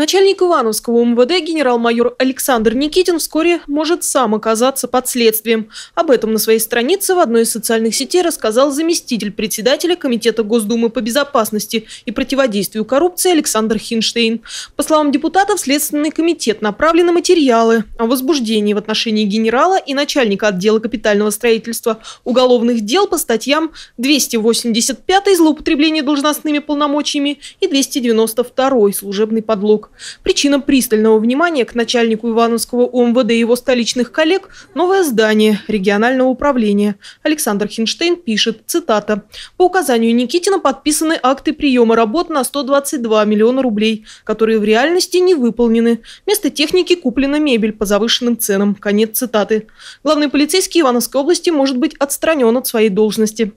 Начальник Ивановского МВД генерал-майор Александр Никитин вскоре может сам оказаться под следствием. Об этом на своей странице в одной из социальных сетей рассказал заместитель председателя Комитета Госдумы по безопасности и противодействию коррупции Александр Хинштейн. По словам депутата, в Следственный комитет направлены материалы о возбуждении в отношении генерала и начальника отдела капитального строительства уголовных дел по статьям 285 «Злоупотребление должностными полномочиями» и 292 «Служебный подлог» руках. Причина пристального внимания к начальнику Ивановского ОМВД и его столичных коллег – новое здание регионального управления. Александр Хинштейн пишет, цитата, «По указанию Никитина подписаны акты приема работ на 122 миллиона рублей, которые в реальности не выполнены. Вместо техники куплена мебель по завышенным ценам». Конец цитаты. Главный полицейский Ивановской области может быть отстранен от своей должности.